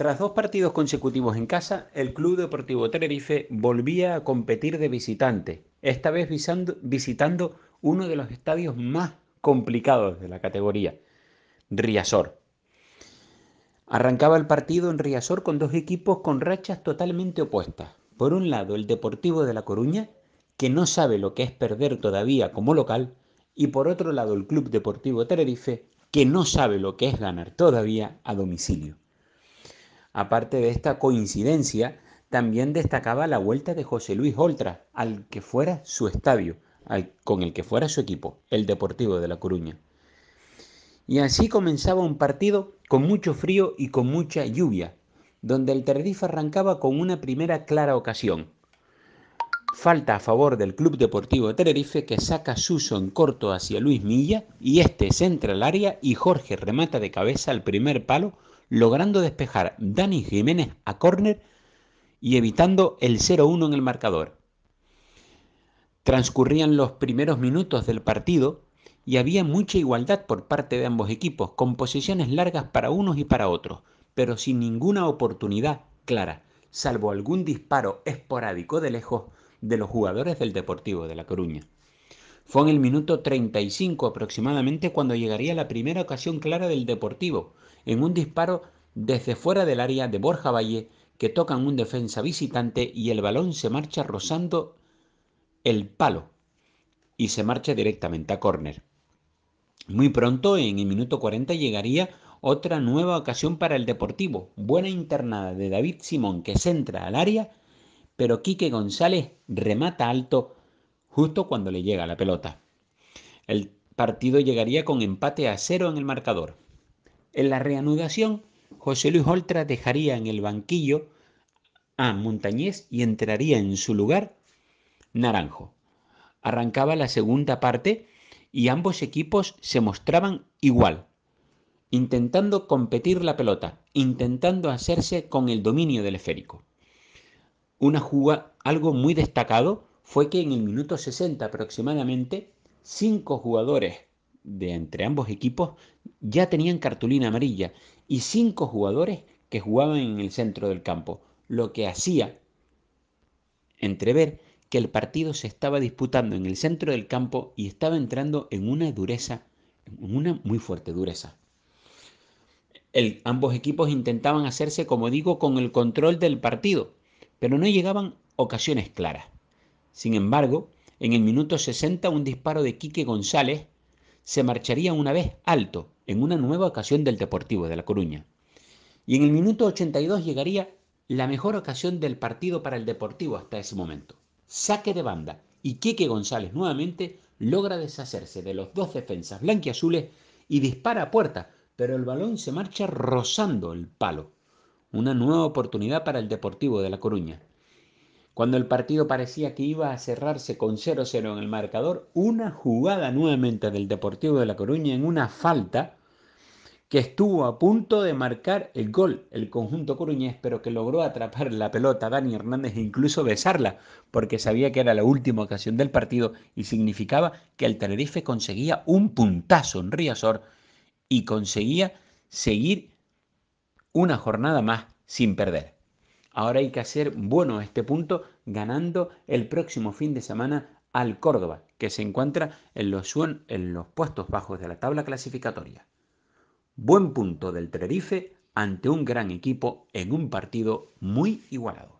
Tras dos partidos consecutivos en casa, el Club Deportivo Tenerife volvía a competir de visitante, esta vez visitando uno de los estadios más complicados de la categoría, Riazor. Arrancaba el partido en Riazor con dos equipos con rachas totalmente opuestas. Por un lado, el Deportivo de La Coruña, que no sabe lo que es perder todavía como local, y por otro lado, el Club Deportivo Tenerife, que no sabe lo que es ganar todavía a domicilio. Aparte de esta coincidencia, también destacaba la vuelta de José Luis Oltra al que fuera su estadio, con el que fuera su equipo, el Deportivo de La Coruña. Y así comenzaba un partido con mucho frío y con mucha lluvia, donde el Tenerife arrancaba con una primera clara ocasión. Falta a favor del Club Deportivo de Tenerife que saca Suso en corto hacia Luis Milla y este centra el área y Jorge remata de cabeza al primer palo logrando despejar Dani Jiménez a córner y evitando el 0-1 en el marcador. Transcurrían los primeros minutos del partido y había mucha igualdad por parte de ambos equipos, con posiciones largas para unos y para otros, pero sin ninguna oportunidad clara, salvo algún disparo esporádico de lejos de los jugadores del Deportivo de La Coruña. Fue en el minuto 35 aproximadamente cuando llegaría la primera ocasión clara del Deportivo, en un disparo desde fuera del área de Borja Valle, que tocan un defensa visitante y el balón se marcha rozando el palo y se marcha directamente a córner. Muy pronto, en el minuto 40, llegaría otra nueva ocasión para el Deportivo. Buena internada de David Simón que centra al área, pero Quique González remata alto justo cuando le llega la pelota. El partido llegaría con empate a cero en el marcador. En la reanudación, José Luis Oltra dejaría en el banquillo a Montañés y entraría en su lugar Naranjo. Arrancaba la segunda parte y ambos equipos se mostraban igual, intentando competir la pelota, intentando hacerse con el dominio del esférico. Una jugada, algo muy destacado fue que en el minuto 60 aproximadamente, cinco jugadores de entre ambos equipos ya tenían cartulina amarilla y cinco jugadores que jugaban en el centro del campo, lo que hacía entrever que el partido se estaba disputando en el centro del campo y estaba entrando en una dureza, en una muy fuerte dureza. ambos equipos intentaban hacerse, como digo, con el control del partido, pero no llegaban ocasiones claras. Sin embargo, en el minuto 60 un disparo de Quique González se marcharía una vez alto en una nueva ocasión del Deportivo de La Coruña. Y en el minuto 82 llegaría la mejor ocasión del partido para el Deportivo hasta ese momento. Saque de banda y Quique González nuevamente logra deshacerse de los dos defensas blanquiazules y dispara a puerta, pero el balón se marcha rozando el palo. Una nueva oportunidad para el Deportivo de La Coruña. Cuando el partido parecía que iba a cerrarse con 0-0 en el marcador, una jugada nuevamente del Deportivo de La Coruña en una falta que estuvo a punto de marcar el gol el conjunto coruñés, pero que logró atrapar la pelota Dani Hernández e incluso besarla, porque sabía que era la última ocasión del partido y significaba que el Tenerife conseguía un puntazo en Riazor y conseguía seguir una jornada más sin perder. Ahora hay que hacer bueno este punto ganando el próximo fin de semana al Córdoba, que se encuentra en los, en los puestos bajos de la tabla clasificatoria. Buen punto del Tenerife ante un gran equipo en un partido muy igualado.